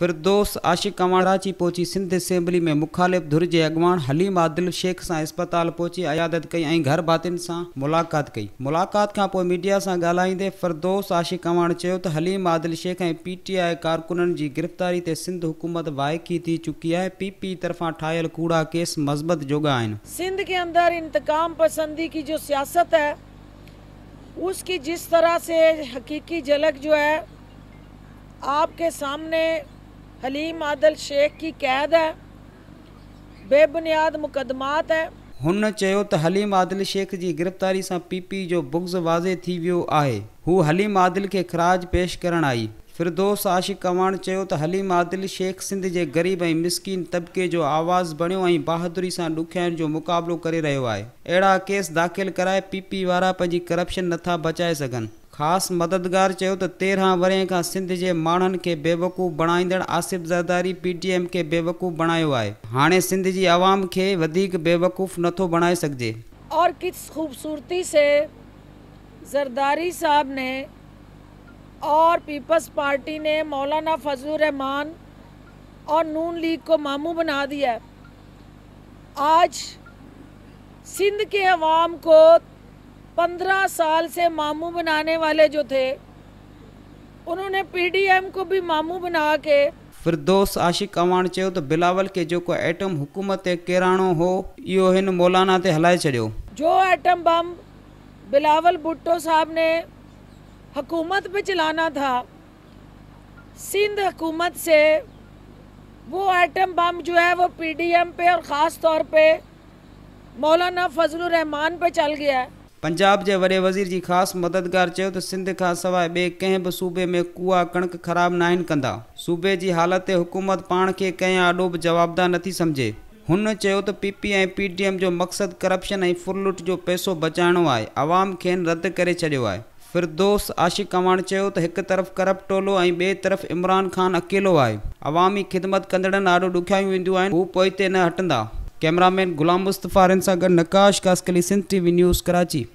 फिरदोस आशिक कमाड़ाची पोची सिंध असेंबली में मुखालिफ़ धुर जे हलीम आदिल शेख से अस्पताल पहुची अयादत कई ऐं घर भातियुनि से मुलाक़ात कई मुलाक़ात का मीडिया से ॻाल्हाईंदे फिरदोस आशिक कमाण तो हलीम आदिल शेख ए पीटीआई कारकुन की गिरफ़्तारी से सिंध हुकूमत वायकी थी चुकी है पीपी तरफा ठायल कूड़ा केस मज़बत जोगा सिंध के अंदर इंतकाम पसंदी की जो सियासत है उसकी जिस तरह से हकीकी झलक जो है आपके सामने हलीम आदल शेख की क़ैद है बेबुनियाद मुक़दमात है हुन चयो हलीम आदिल शेख की गिरफ़्तारी से पीपी जो बुग्ज़ वाज़े थी वियो आहे हू हलीम आदिल के ख़राज पेश करणु आई फिरदोस आशिक कंवाण चयो हलीम आदिल शेख सिंध के ग़रीब ए मिसकिन तबके जो आवाज़ बणियो बहादुरी से ॾुखियाइयुनि जो मुक़ाबिलो करे रहियो आहे अहिड़ा केस दाख़िल कराए पीपी वारा पंहिंजी करप्शन नथा बचाए सघनि खास मददगार चयो त का सिंध के मानन के बेवकूफ़ बणाइंद आसिफ ज़रदारी पीटीएम के बेवकूफ़ बणाया है हाँ सिंध की आवाम के बेवकूफ़ नो बणा सकते और किस खूबसूरती से जरदारी साहब ने और पीपल्स पार्टी ने मौलाना फजल रहमान और नून लीग को मामू बना दिया आज सिंध के अवाम को पंद्रह साल से मामू बनाने वाले जो थे उन्होंने पीडीएम को भी मामू बना के फिर दोस्त आशिक अवाण चयो तो बिलावल खे जेको एटम हुकूमत ते किराणो हो इहो हिन मौलाना ते हलाए छॾियो जो एटम बम बिलावल भुट्टो साहब ने हुकूमत पे चलाना था सिंध हुकूमत से वो एटम बम जो है वो पीडीएम पे और ख़ास तौर पे मौलाना फजल रहमान पे चल गया है पंजाब जे वॾे वज़ीर जी ख़ासि मददगार चयो त सिंध खां सवाइ ॿिए कंहिं बि सूबे में कूआ कणिक ख़राबु न आहिनि कंदा सूबे जी हालति हुकूमत पाण खे कंहिं आॾो बि जवाबदार नथी सम्झे हुन चयो त पी पी ऐं एम जो मक़सदु करप्शन ऐं फुरलुट जो पैसो बचाइणो आहे आवाम खेनि रदि करे छॾियो आहे फिरदो आशिक़वाण चयो त हिकु तरफ़ु करप्टोलो ऐं ॿिए तरफ़ इमरान ख़ान अकेलो आहे अवामी ख़िदमत कंदड़ ॾाढो ॾुखियाई वेंदियूं आहिनि हू पोइ ते न हटंदा कैमरामैन गुलाम मुस्तफ़ा रनसागर नक्काश कासकली सिंध टीवी न्यूज़ कराची